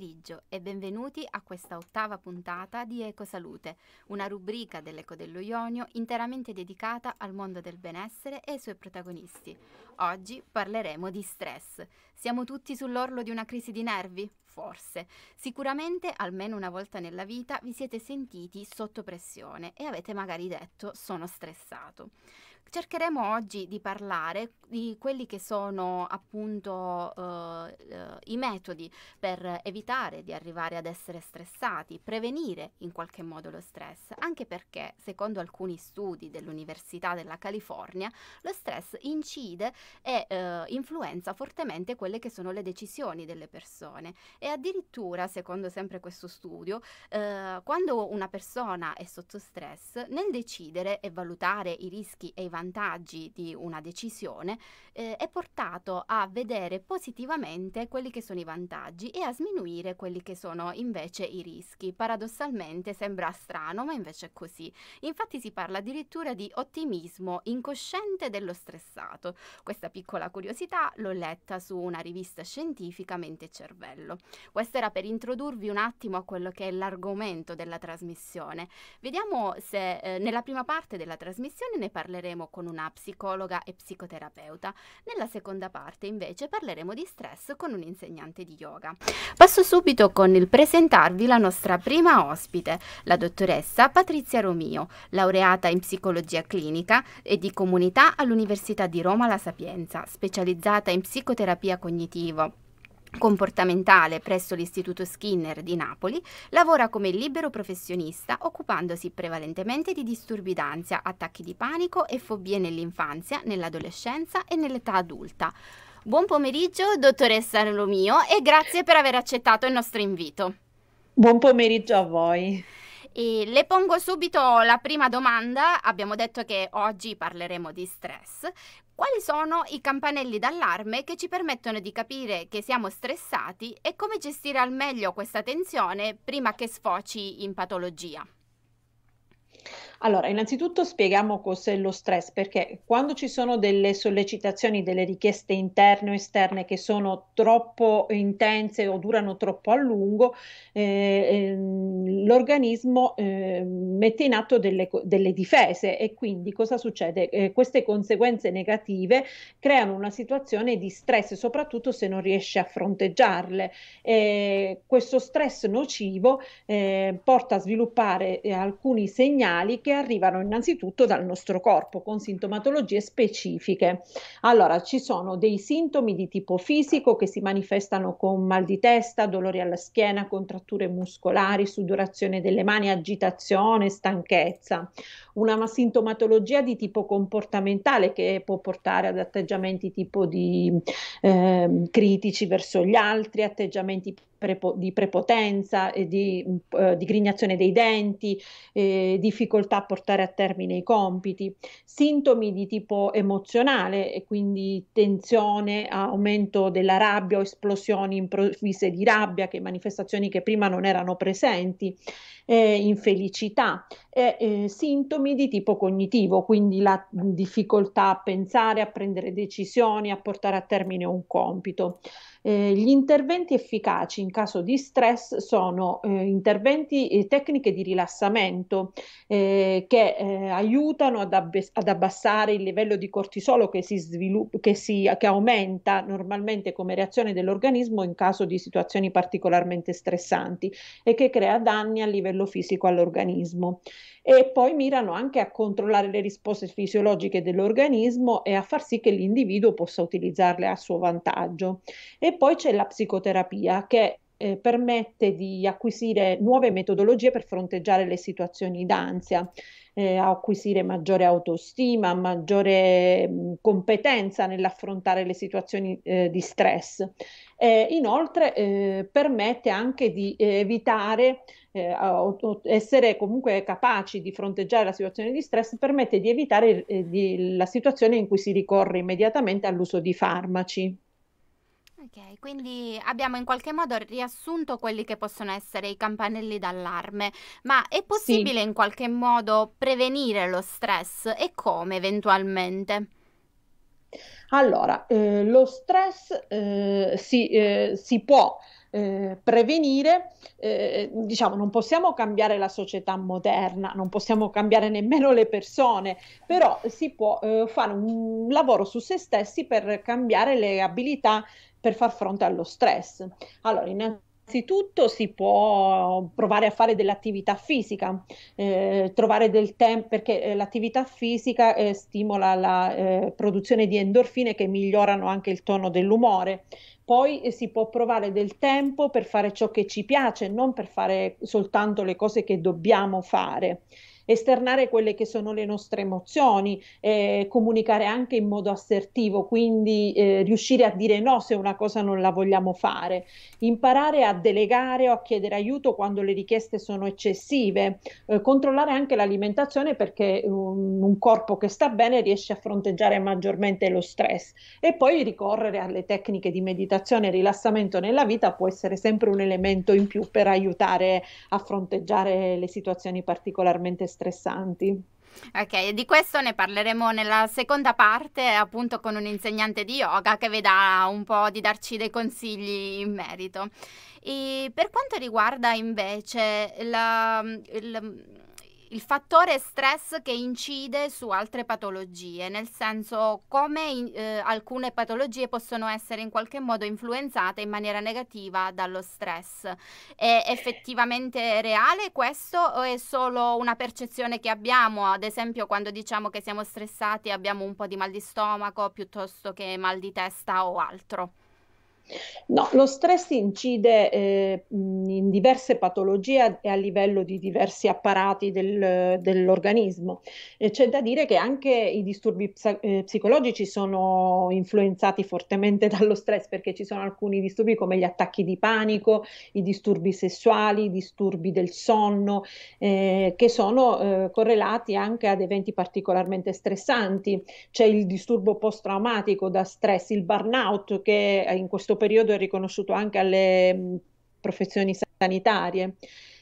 pomeriggio e benvenuti a questa ottava puntata di Ecosalute, una rubrica dell'Eco dello Ionio interamente dedicata al mondo del benessere e ai suoi protagonisti. Oggi parleremo di stress. Siamo tutti sull'orlo di una crisi di nervi? Forse. Sicuramente almeno una volta nella vita vi siete sentiti sotto pressione e avete magari detto sono stressato cercheremo oggi di parlare di quelli che sono appunto eh, eh, i metodi per evitare di arrivare ad essere stressati, prevenire in qualche modo lo stress, anche perché secondo alcuni studi dell'Università della California lo stress incide e eh, influenza fortemente quelle che sono le decisioni delle persone e addirittura secondo sempre questo studio eh, quando una persona è sotto stress nel decidere e valutare i rischi e i vantaggi vantaggi di una decisione, eh, è portato a vedere positivamente quelli che sono i vantaggi e a sminuire quelli che sono invece i rischi. Paradossalmente sembra strano, ma invece è così. Infatti si parla addirittura di ottimismo incosciente dello stressato. Questa piccola curiosità l'ho letta su una rivista scientifica Mente e Cervello. Questo era per introdurvi un attimo a quello che è l'argomento della trasmissione. Vediamo se eh, nella prima parte della trasmissione ne parleremo con una psicologa e psicoterapeuta. Nella seconda parte invece parleremo di stress con un insegnante di yoga. Passo subito con il presentarvi la nostra prima ospite, la dottoressa Patrizia Romio, laureata in psicologia clinica e di comunità all'Università di Roma La Sapienza, specializzata in psicoterapia cognitiva comportamentale presso l'Istituto Skinner di Napoli, lavora come libero professionista occupandosi prevalentemente di disturbi d'ansia, attacchi di panico e fobie nell'infanzia, nell'adolescenza e nell'età adulta. Buon pomeriggio, dottoressa Lomio, e grazie per aver accettato il nostro invito. Buon pomeriggio a voi. E le pongo subito la prima domanda. Abbiamo detto che oggi parleremo di stress, quali sono i campanelli d'allarme che ci permettono di capire che siamo stressati e come gestire al meglio questa tensione prima che sfoci in patologia? Allora, innanzitutto spieghiamo cos'è lo stress, perché quando ci sono delle sollecitazioni, delle richieste interne o esterne che sono troppo intense o durano troppo a lungo, eh, ehm, l'organismo eh, mette in atto delle, delle, difese e quindi cosa succede? Eh, queste conseguenze negative creano una situazione di stress, soprattutto se non riesce a fronteggiarle. Eh, questo stress nocivo eh, porta a sviluppare eh, alcuni segnali segnali che arrivano innanzitutto dal nostro corpo con sintomatologie specifiche. Allora, ci sono dei sintomi di tipo fisico che si manifestano con mal di testa, dolori alla schiena, contratture muscolari, sudorazione delle mani, agitazione, stanchezza. Una sintomatologia di tipo comportamentale che può portare ad atteggiamenti tipo di eh, critici verso gli altri, atteggiamenti prepo- di prepotenza, mm, eh, di grignazione dei denti, eh, difficoltà a portare a termine i compiti, sintomi di tipo emozionale e quindi tensione, aumento della rabbia o esplosioni improvvise di rabbia, che manifestazioni che prima non erano presenti eh, infelicità e eh, sintomi di tipo cognitivo, quindi la difficoltà a pensare, a prendere decisioni, a portare a termine un compito. Eh, gli interventi efficaci in caso di stress sono eh, interventi e tecniche di rilassamento eh, che eh, aiutano ad, abbes- ad, abbassare il livello di cortisolo che, si svilu- che, si, che aumenta normalmente come reazione dell'organismo in caso di situazioni particolarmente stressanti e che crea danni a livello livello fisico all'organismo e poi mirano anche a controllare le risposte fisiologiche dell'organismo e a far sì che l'individuo possa utilizzarle a suo vantaggio. E poi c'è la psicoterapia che eh, permette di acquisire nuove metodologie per fronteggiare le situazioni d'ansia eh, a acquisire maggiore autostima, maggiore mh, mm, competenza nell'affrontare le situazioni eh, di stress. Eh, inoltre eh, permette anche di eh, evitare, essere comunque capaci di fronteggiare la situazione di stress, permette di evitare eh, di, la situazione in cui si ricorre immediatamente all'uso di farmaci. Ok, quindi abbiamo in qualche modo riassunto quelli che possono essere i campanelli d'allarme, ma è Sì. possibile in qualche modo prevenire lo stress e come eventualmente? Allora, eh, lo stress eh, si, eh, si può eh, prevenire, eh, diciamo, non possiamo cambiare la società moderna, non possiamo cambiare nemmeno le persone, però si può eh, fare un lavoro su se stessi per cambiare le abilità per far fronte allo stress. Allora, innanzitutto Innanzitutto si può provare a fare dell'attività fisica, eh, trovare del tempo perché eh, l'attività fisica eh, stimola la eh, produzione di endorfine che migliorano anche il tono dell'umore. Poi eh, si può provare del tempo per fare ciò che ci piace, non per fare soltanto le cose che dobbiamo fare esternare quelle che sono le nostre emozioni, eh, comunicare anche in modo assertivo, quindi eh, riuscire a dire no se una cosa non la vogliamo fare, imparare a delegare o a chiedere aiuto quando le richieste sono eccessive, eh, controllare anche l'alimentazione perché un, un corpo che sta bene riesce a fronteggiare maggiormente lo stress e poi ricorrere alle tecniche di meditazione e rilassamento nella vita può essere sempre un elemento in più per aiutare a fronteggiare le situazioni particolarmente stressate stressanti. Ok, di questo ne parleremo nella seconda parte, appunto con un insegnante di yoga che vedrà un po' di darci dei consigli in merito. E per quanto riguarda invece la, la il fattore stress che incide su altre patologie, nel senso come in, eh, alcune patologie possono essere in qualche modo influenzate in maniera negativa dallo stress. È effettivamente reale questo o è solo una percezione che abbiamo, ad esempio quando diciamo che siamo stressati abbiamo un po' di mal di stomaco piuttosto che mal di testa o altro? No, lo stress incide eh, in diverse patologie e a livello di diversi apparati del, dell'organismo. E c'è da dire che anche i disturbi ps- eh, psicologici sono influenzati fortemente dallo stress perché ci sono alcuni disturbi come gli attacchi di panico, i disturbi sessuali, i disturbi del sonno, eh, che sono eh, correlati anche ad eventi particolarmente stressanti. C'è il disturbo post-traumatico da stress, il burnout che in questo periodo è riconosciuto anche alle mm, professioni sanitarie.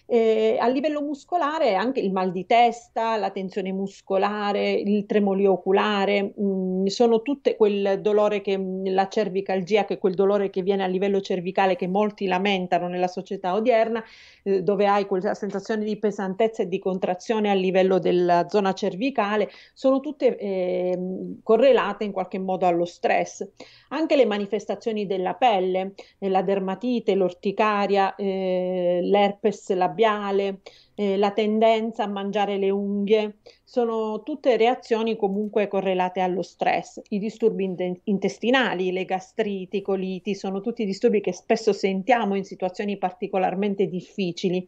Eh, a livello muscolare anche il mal di testa, la tensione muscolare, il tremolio oculare, mh, mm, sono tutte quel dolore che mh, mm, la cervicalgia, che è quel dolore che viene a livello cervicale che molti lamentano nella società odierna, eh, dove hai quella sensazione di pesantezza e di contrazione a livello della zona cervicale, sono tutte eh, correlate in qualche modo allo stress. Anche le manifestazioni della pelle, eh, la dermatite, l'orticaria, eh, l'herpes, la labiale, eh, la tendenza a mangiare le unghie, sono tutte reazioni comunque correlate allo stress. I disturbi in- intestinali, le gastriti, i coliti, sono tutti disturbi che spesso sentiamo in situazioni particolarmente difficili.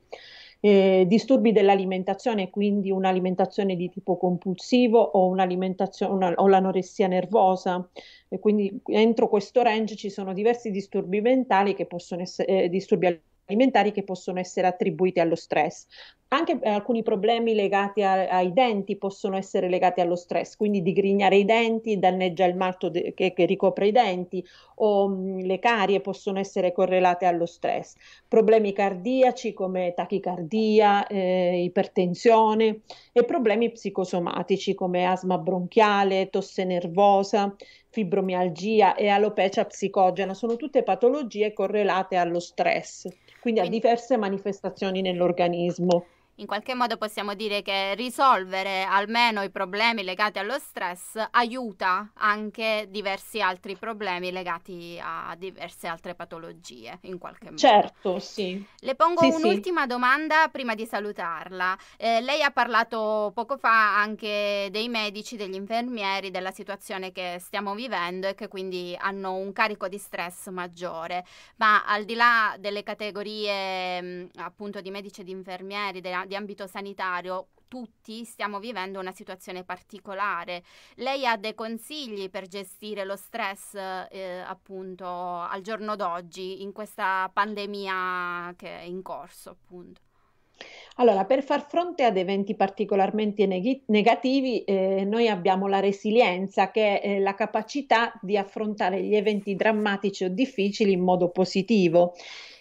Eh, disturbi dell'alimentazione, quindi un'alimentazione di tipo compulsivo o, una, o l'anoressia nervosa. E quindi entro questo range ci sono diversi disturbi mentali che possono essere eh, disturbi alimentari che possono essere attribuiti allo stress. Anche eh, alcuni problemi legati a, ai denti possono essere legati allo stress, quindi digrignare i denti danneggia il malto de- che, che, ricopre i denti o mh, mm, le carie possono essere correlate allo stress. Problemi cardiaci come tachicardia, eh, ipertensione e problemi psicosomatici come asma bronchiale, tosse nervosa, fibromialgia e alopecia psicogena, sono tutte patologie correlate allo stress, quindi a diverse manifestazioni nell'organismo in qualche modo possiamo dire che risolvere almeno i problemi legati allo stress aiuta anche diversi altri problemi legati a diverse altre patologie, in qualche modo. Certo, sì. Le pongo sì, un'ultima sì. domanda prima di salutarla. Eh, lei ha parlato poco fa anche dei medici, degli infermieri, della situazione che stiamo vivendo e che quindi hanno un carico di stress maggiore, ma al di là delle categorie mm, appunto di medici e di infermieri, de- di ambito sanitario tutti stiamo vivendo una situazione particolare. Lei ha dei consigli per gestire lo stress eh, appunto al giorno d'oggi in questa pandemia che è in corso appunto? Allora, per far fronte ad eventi particolarmente neg- negativi, eh, noi abbiamo la resilienza, che è eh, la capacità di affrontare gli eventi drammatici o difficili in modo positivo.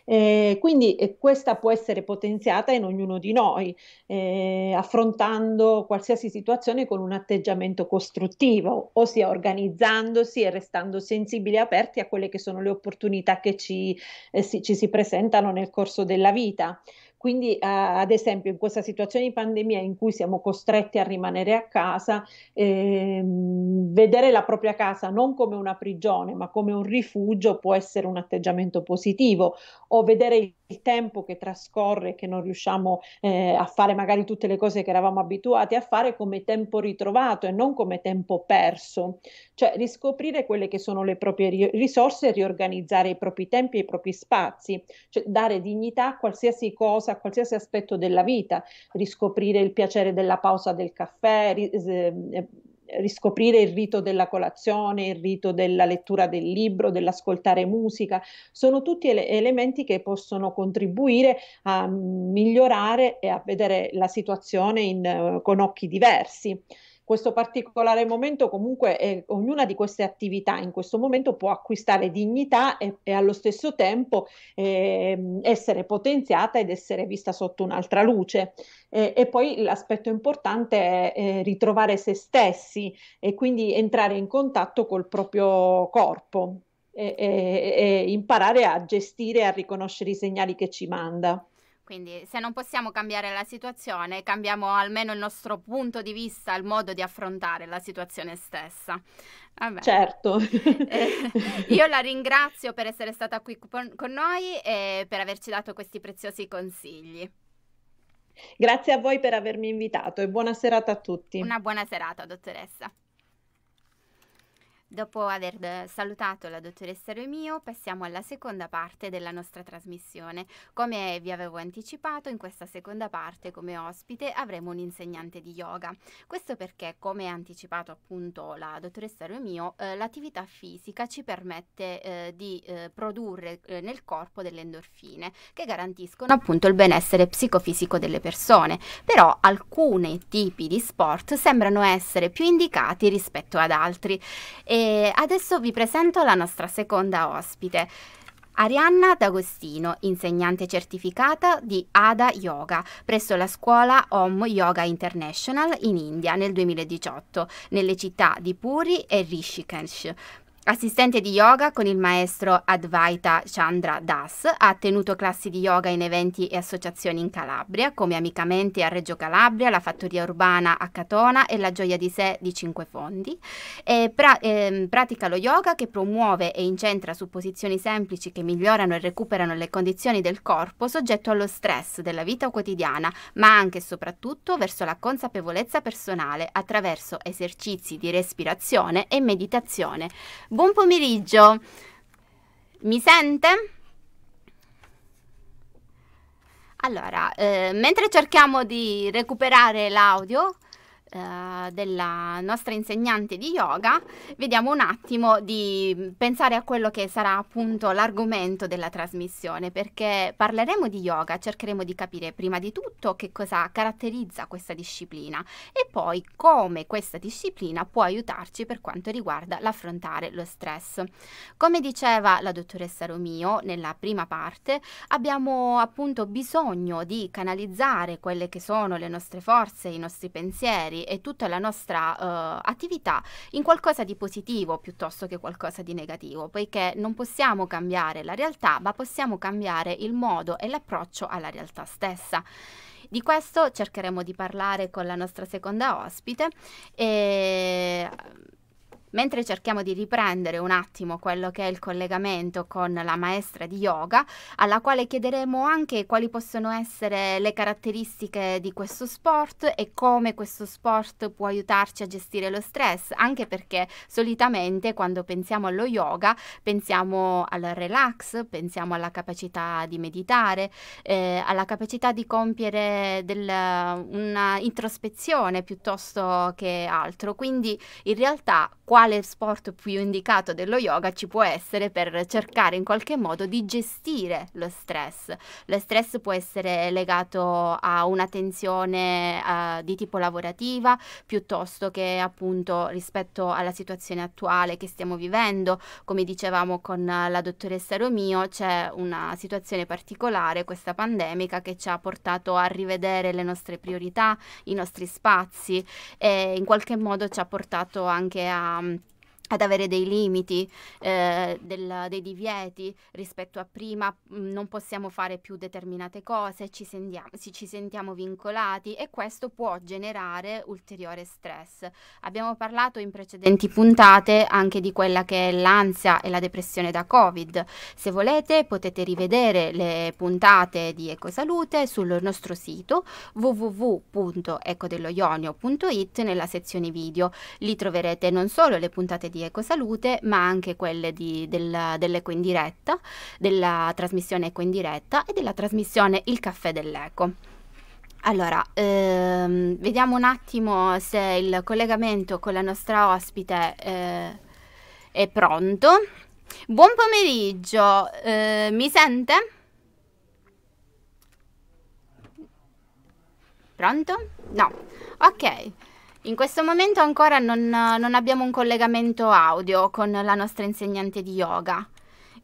Eh, quindi eh, questa può essere potenziata in ognuno di noi, eh, affrontando qualsiasi situazione con un atteggiamento costruttivo, ossia organizzandosi e restando sensibili e aperti a quelle che sono le opportunità che ci, eh, si, ci si presentano nel corso della vita. Quindi eh, ad esempio in questa situazione di pandemia in cui siamo costretti a rimanere a casa, eh, vedere la propria casa non come una prigione ma come un rifugio può essere un atteggiamento positivo o vedere il tempo che trascorre, che non riusciamo eh, a fare magari tutte le cose che eravamo abituati a fare come tempo ritrovato e non come tempo perso, cioè riscoprire quelle che sono le proprie ri- risorse, riorganizzare i propri tempi e i propri spazi, cioè dare dignità a qualsiasi cosa rispose a qualsiasi aspetto della vita, riscoprire il piacere della pausa del caffè, eh, riscoprire il rito della colazione, il rito della lettura del libro, dell'ascoltare musica, sono tutti ele- elementi che possono contribuire a migliorare e a vedere la situazione in, con occhi diversi questo particolare momento comunque eh, ognuna di queste attività in questo momento può acquistare dignità e, e allo stesso tempo eh, essere potenziata ed essere vista sotto un'altra luce. Eh, e poi l'aspetto importante è eh, ritrovare se stessi e quindi entrare in contatto col proprio corpo e, e, e imparare a gestire e a riconoscere i segnali che ci manda. Quindi se non possiamo cambiare la situazione, cambiamo almeno il nostro punto di vista, il modo di affrontare la situazione stessa. Vabbè. Certo. Eh, io la ringrazio per essere stata qui con noi e per averci dato questi preziosi consigli. Grazie a voi per avermi invitato e buona serata a tutti. Una buona serata, dottoressa. Dopo aver eh, salutato la dottoressa Remio, passiamo alla seconda parte della nostra trasmissione. Come vi avevo anticipato, in questa seconda parte come ospite avremo un insegnante di yoga. Questo perché, come ha anticipato appunto la dottoressa Remio, eh, l'attività fisica ci permette eh, di eh, produrre eh, nel corpo delle endorfine che garantiscono appunto il benessere psicofisico delle persone. Però alcuni tipi di sport sembrano essere più indicati rispetto ad altri. E e adesso vi presento la nostra seconda ospite. Arianna D'Agostino, insegnante certificata di Ada Yoga presso la scuola Om Yoga International in India nel 2018, nelle città di Puri e Rishikesh. Assistente di yoga con il maestro Advaita Chandra Das, ha tenuto classi di yoga in eventi e associazioni in Calabria, come Amicamente a Reggio Calabria, la Fattoria Urbana a Catona e la Gioia di Sé di Cinque Fondi. E pra ehm, pratica lo yoga che promuove e incentra su posizioni semplici che migliorano e recuperano le condizioni del corpo soggetto allo stress della vita quotidiana, ma anche e soprattutto verso la consapevolezza personale attraverso esercizi di respirazione e meditazione. Buon pomeriggio. Mi sente? Allora, eh, mentre cerchiamo di recuperare l'audio, eh, della nostra insegnante di yoga, vediamo un attimo di pensare a quello che sarà appunto l'argomento della trasmissione, perché parleremo di yoga, cercheremo di capire prima di tutto che cosa caratterizza questa disciplina e poi come questa disciplina può aiutarci per quanto riguarda l'affrontare lo stress. Come diceva la dottoressa Romio nella prima parte, abbiamo appunto bisogno di canalizzare quelle che sono le nostre forze, i nostri pensieri, pensieri e tutta la nostra uh, attività in qualcosa di positivo piuttosto che qualcosa di negativo, poiché non possiamo cambiare la realtà, ma possiamo cambiare il modo e l'approccio alla realtà stessa. Di questo cercheremo di parlare con la nostra seconda ospite e Mentre cerchiamo di riprendere un attimo quello che è il collegamento con la maestra di yoga, alla quale chiederemo anche quali possono essere le caratteristiche di questo sport e come questo sport può aiutarci a gestire lo stress, anche perché solitamente quando pensiamo allo yoga pensiamo al relax, pensiamo alla capacità di meditare, eh, alla capacità di compiere del, una introspezione piuttosto che altro. Quindi in realtà quale sport più indicato dello yoga ci può essere per cercare in qualche modo di gestire lo stress. Lo stress può essere legato a una tensione uh, di tipo lavorativa piuttosto che appunto rispetto alla situazione attuale che stiamo vivendo. Come dicevamo con la dottoressa Romio c'è una situazione particolare, questa pandemica, che ci ha portato a rivedere le nostre priorità, i nostri spazi e in qualche modo ci ha portato anche a ad avere dei limiti, eh, del, dei divieti rispetto a prima, mm, non possiamo fare più determinate cose, ci, sendiamo, ci, ci sentiamo vincolati e questo può generare ulteriore stress. Abbiamo parlato in precedenti puntate anche di quella che è l'ansia e la depressione da Covid. Se volete potete rivedere le puntate di Ecosalute sul nostro sito www.ecodelloionio.it nella sezione video. Lì troverete non solo le puntate di di Ecosalute, ma anche quelle dell'Eco in diretta, della trasmissione Eco in diretta e della trasmissione Il caffè dell'Eco. Allora, ehm, vediamo un attimo se il collegamento con la nostra ospite eh, è pronto. Buon pomeriggio, eh, mi sente? Pronto? No. Ok. In questo momento ancora non, non abbiamo un collegamento audio con la nostra insegnante di yoga.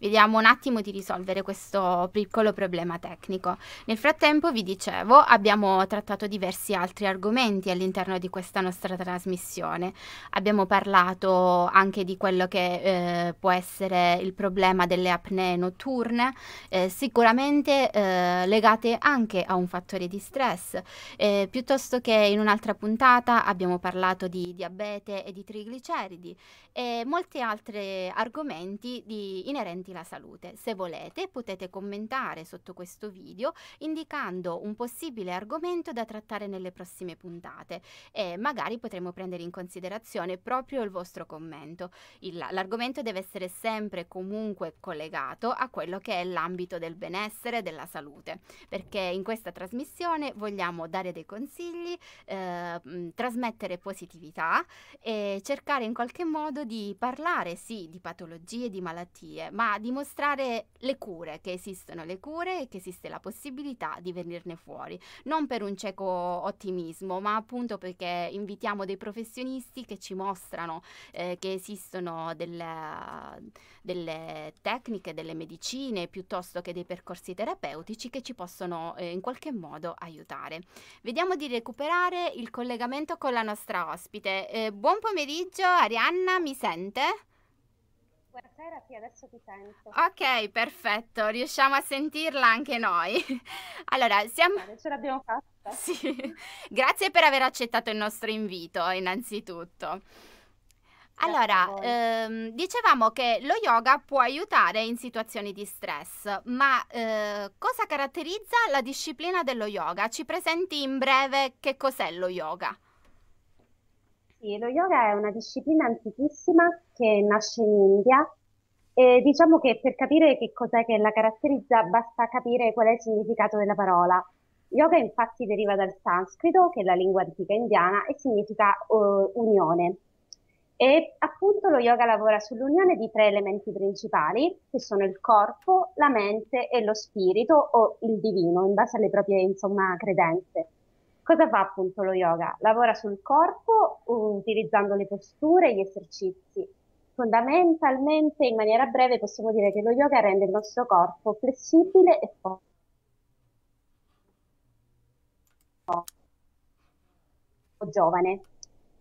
Vediamo un attimo di risolvere questo piccolo problema tecnico. Nel frattempo, vi dicevo, abbiamo trattato diversi altri argomenti all'interno di questa nostra trasmissione. Abbiamo parlato anche di quello che eh, può essere il problema delle apnee notturne, eh, sicuramente eh, legate anche a un fattore di stress, eh, piuttosto che in un'altra puntata abbiamo parlato di diabete e di trigliceridi e molti altri argomenti di, inerenti alla salute. Se volete potete commentare sotto questo video indicando un possibile argomento da trattare nelle prossime puntate e magari potremo prendere in considerazione proprio il vostro commento. Il, l'argomento deve essere sempre e comunque collegato a quello che è l'ambito del benessere e della salute, perché in questa trasmissione vogliamo dare dei consigli, eh, trasmettere positività e cercare in qualche modo di parlare, sì, di patologie, di malattie, ma di mostrare le cure, che esistono le cure e che esiste la possibilità di venirne fuori. Non per un cieco ottimismo, ma appunto perché invitiamo dei professionisti che ci mostrano eh, che esistono delle, delle, tecniche, delle medicine, piuttosto che dei percorsi terapeutici che ci possono eh, in qualche modo aiutare. Vediamo di recuperare il collegamento con la nostra ospite. Eh, buon pomeriggio Arianna, mi mi sente? Buonasera, sì, adesso ti sento. Ok, perfetto, riusciamo a sentirla anche noi. Allora, siamo... Vale, ce l'abbiamo fatta. Sì, grazie per aver accettato il nostro invito, innanzitutto. Allora, ehm, dicevamo che lo yoga può aiutare in situazioni di stress, ma eh, cosa caratterizza la disciplina dello yoga? Ci presenti in breve che cos'è lo yoga? Sì, lo yoga è una disciplina antichissima che nasce in India e diciamo che per capire che cos'è che la caratterizza basta capire qual è il significato della parola. Yoga infatti deriva dal sanscrito, che è la lingua antica indiana, e significa uh, unione. E appunto lo yoga lavora sull'unione di tre elementi principali, che sono il corpo, la mente e lo spirito o il divino, in base alle proprie insomma, credenze. Cosa fa appunto lo yoga? Lavora sul corpo utilizzando le posture e gli esercizi. Fondamentalmente, in maniera breve, possiamo dire che lo yoga rende il nostro corpo flessibile e forte. giovane.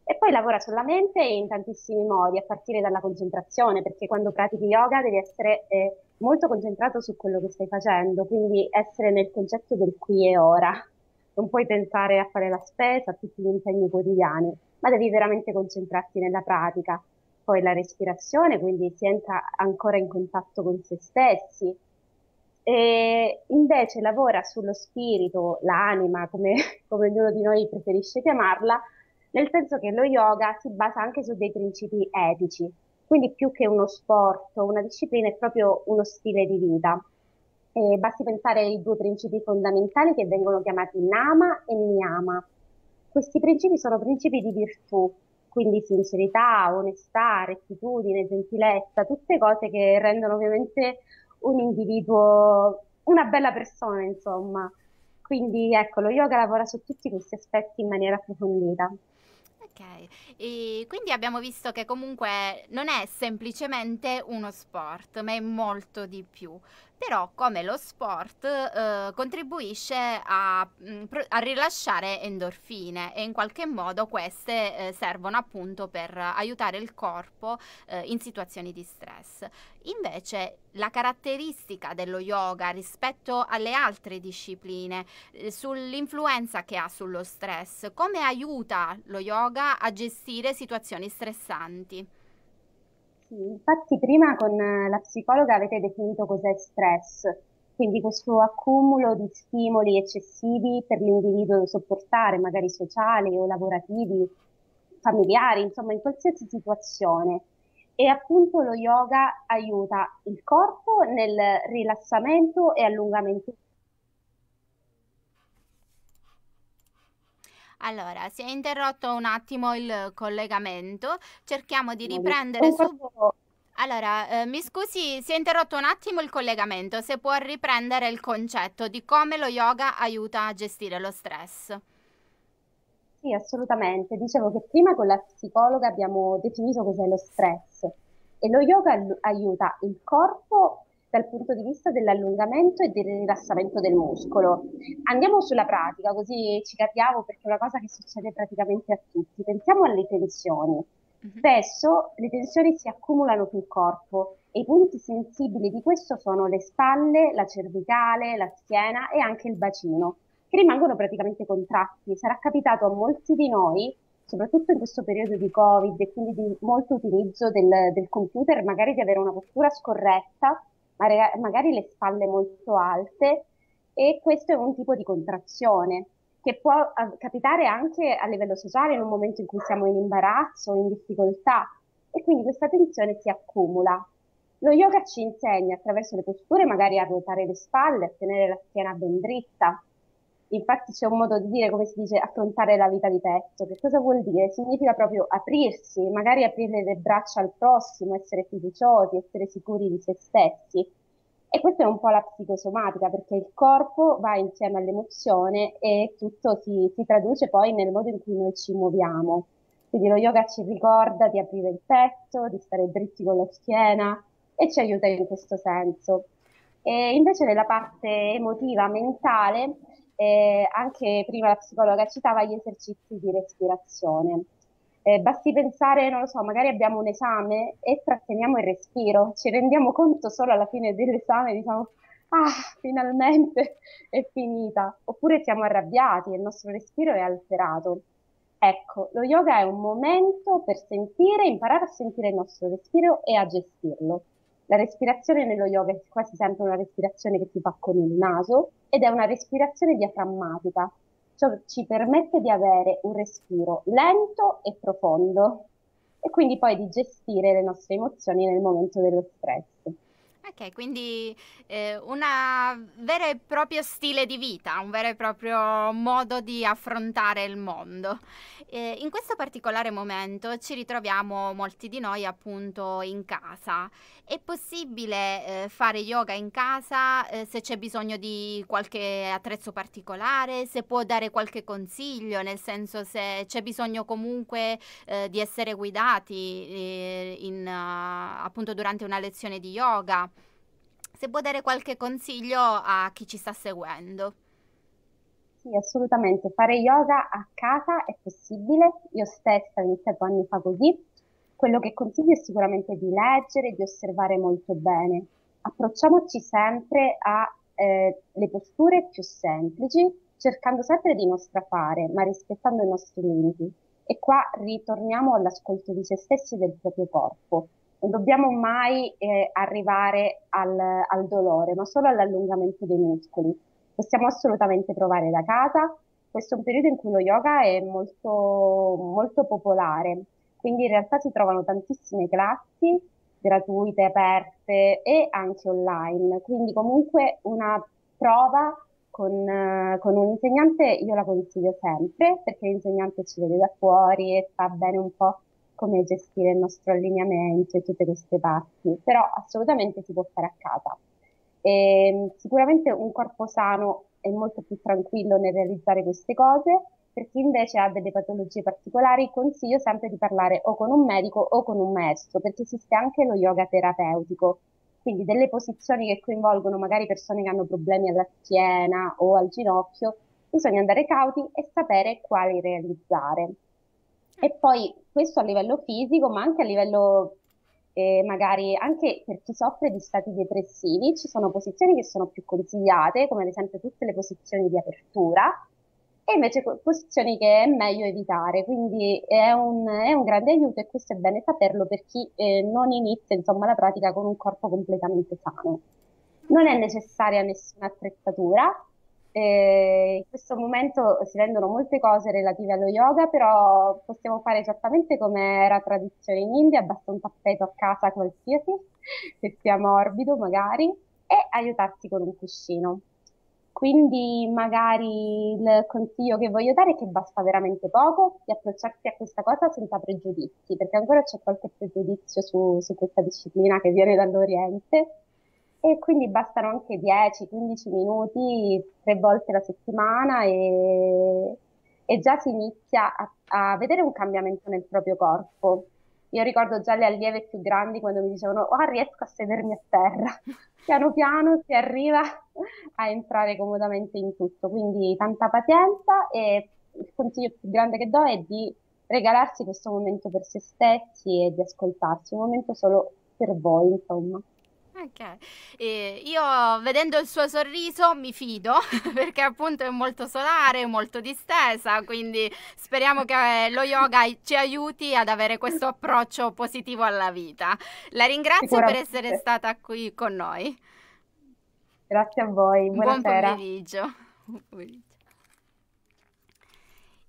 E poi lavora sulla mente in tantissimi modi, a partire dalla concentrazione, perché quando pratichi yoga devi essere eh, molto concentrato su quello che stai facendo, quindi essere nel concetto del qui e ora non puoi pensare a fare la spesa, a tutti gli impegni quotidiani, ma devi veramente concentrarti nella pratica. Poi la respirazione, quindi si entra ancora in contatto con se stessi, e invece lavora sullo spirito, l'anima, come, come, ognuno di noi preferisce chiamarla, nel senso che lo yoga si basa anche su dei principi etici, quindi più che uno sport, una disciplina è proprio uno stile di vita. Eh, basti pensare ai due principi fondamentali che vengono chiamati Nama e Niyama. Questi principi sono principi di virtù, quindi sincerità, onestà, rettitudine, gentilezza, tutte cose che rendono ovviamente un individuo una bella persona, insomma. Quindi ecco, lo yoga lavora su tutti questi aspetti in maniera approfondita. Ok, e quindi abbiamo visto che comunque non è semplicemente uno sport, ma è molto di più però come lo sport eh, contribuisce a, mm, a, rilasciare endorfine e in qualche modo queste eh, servono appunto per aiutare il corpo eh, in situazioni di stress. Invece la caratteristica dello yoga rispetto alle altre discipline eh, sull'influenza che ha sullo stress, come aiuta lo yoga a gestire situazioni stressanti? infatti prima con eh, la psicologa avete definito cos'è stress, quindi questo accumulo di stimoli eccessivi per l'individuo da sopportare, magari sociali o lavorativi, familiari, insomma in qualsiasi situazione. E appunto lo yoga aiuta il corpo nel rilassamento e allungamento Allora, si è interrotto un attimo il collegamento, cerchiamo di riprendere subito. Allora, eh, mi scusi, si è interrotto un attimo il collegamento, se può riprendere il concetto di come lo yoga aiuta a gestire lo stress. Sì, assolutamente. Dicevo che prima con la psicologa abbiamo definito cos'è lo stress e lo yoga aiuta il corpo dal punto di vista dell'allungamento e del rilassamento del muscolo. Andiamo sulla pratica, così ci capiamo perché è una cosa che succede praticamente a tutti. Pensiamo alle tensioni. Mhm. Spesso le tensioni si accumulano sul corpo e i punti sensibili di questo sono le spalle, la cervicale, la schiena e anche il bacino, che rimangono praticamente contratti. Sarà capitato a molti di noi soprattutto in questo periodo di Covid e quindi di molto utilizzo del, del, computer, magari di avere una postura scorretta magari le spalle molto alte e questo è un tipo di contrazione che può capitare anche a livello sociale in un momento in cui siamo in imbarazzo, in difficoltà e quindi questa tensione si accumula. Lo yoga ci insegna attraverso le posture magari a ruotare le spalle, a tenere la schiena ben dritta, Infatti c'è un modo di dire, come si dice, affrontare la vita di petto. Che cosa vuol dire? Significa proprio aprirsi, magari aprire le braccia al prossimo, essere fiduciosi, essere sicuri di se stessi. E questa è un po' la psicosomatica, perché il corpo va insieme all'emozione e tutto si, si traduce poi nel modo in cui noi ci muoviamo. Quindi lo yoga ci ricorda di aprire il petto, di stare dritti con la schiena e ci aiuta in questo senso. E invece nella parte emotiva, mentale, eh, anche prima la psicologa citava gli esercizi di respirazione. Eh, basti pensare, non lo so, magari abbiamo un esame e tratteniamo il respiro, ci rendiamo conto solo alla fine dell'esame, diciamo, ah, finalmente è finita, oppure siamo arrabbiati e il nostro respiro è alterato. Ecco, lo yoga è un momento per sentire, imparare a sentire il nostro respiro e a gestirlo. La respirazione nello yoga è quasi sempre una respirazione che si fa con il naso ed è una respirazione diaframmatica. Ciò ci permette di avere un respiro lento e profondo e quindi poi di gestire le nostre emozioni nel momento dello stress. Ok, quindi eh, un vero e proprio stile di vita, un vero e proprio modo di affrontare il mondo. Eh, in questo particolare momento ci ritroviamo molti di noi appunto in casa. È possibile eh, fare yoga in casa eh, se c'è bisogno di qualche attrezzo particolare, se può dare qualche consiglio, nel senso se c'è bisogno comunque eh, di essere guidati eh, in, appunto durante una lezione di yoga se può dare qualche consiglio a chi ci sta seguendo. Sì, assolutamente. Fare yoga a casa è possibile. Io stessa ho iniziato anni fa così. Quello che consiglio è sicuramente di leggere e di osservare molto bene. Approcciamoci sempre alle eh, posture più semplici, cercando sempre di non strafare, ma rispettando i nostri limiti. E qua ritorniamo all'ascolto di se stessi e del proprio corpo non dobbiamo mai eh, arrivare al, al dolore, ma solo all'allungamento dei muscoli. Possiamo assolutamente provare da casa. Questo è un periodo in cui lo yoga è molto, molto popolare, quindi in realtà si trovano tantissime classi gratuite, aperte e anche online. Quindi comunque una prova con, con, un insegnante io la consiglio sempre perché l'insegnante ci vede da fuori e sa bene un po' come gestire il nostro allineamento e tutte queste parti, però assolutamente si può fare a casa. E, ehm, sicuramente un corpo sano è molto più tranquillo nel realizzare queste cose, per chi invece ha delle patologie particolari consiglio sempre di parlare o con un medico o con un maestro, perché esiste anche lo yoga terapeutico, quindi delle posizioni che coinvolgono magari persone che hanno problemi alla schiena o al ginocchio, bisogna andare cauti e sapere quali realizzare. E poi questo a livello fisico, ma anche a livello eh, magari anche per chi soffre di stati depressivi, ci sono posizioni che sono più consigliate, come ad esempio tutte le posizioni di apertura, e invece posizioni che è meglio evitare. Quindi è un, è un grande aiuto e questo è bene saperlo per chi eh, non inizia insomma, la pratica con un corpo completamente sano. Non è necessaria nessuna attrezzatura, eh, in questo momento si vendono molte cose relative allo yoga, però possiamo fare esattamente come era tradizione in India, basta un tappeto a casa qualsiasi, se sia morbido magari, e aiutarsi con un cuscino. Quindi magari il consiglio che voglio dare è che basta veramente poco di approcciarsi a questa cosa senza pregiudizi, perché ancora c'è qualche pregiudizio su, su questa disciplina che viene dall'Oriente e quindi bastano anche 10-15 minuti tre volte la settimana e, e già si inizia a, a, vedere un cambiamento nel proprio corpo. Io ricordo già le allieve più grandi quando mi dicevano oh, riesco a sedermi a terra, piano piano si arriva a entrare comodamente in tutto, quindi tanta pazienza e il consiglio più grande che do è di regalarsi questo momento per se stessi e di ascoltarsi, un momento solo per voi insomma. Ok, e io vedendo il suo sorriso mi fido perché appunto è molto solare, molto distesa, quindi speriamo che lo yoga ci aiuti ad avere questo approccio positivo alla vita. La ringrazio per essere stata qui con noi. Grazie a voi, buonasera. Buon pomeriggio.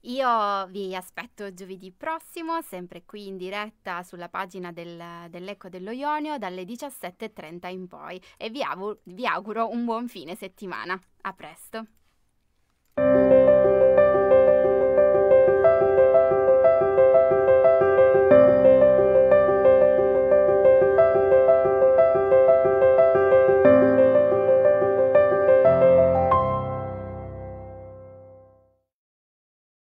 Io vi aspetto giovedì prossimo, sempre qui in diretta sulla pagina del, dell'Eco dello Ionio dalle 17.30 in poi e vi, av- vi auguro un buon fine settimana. A presto!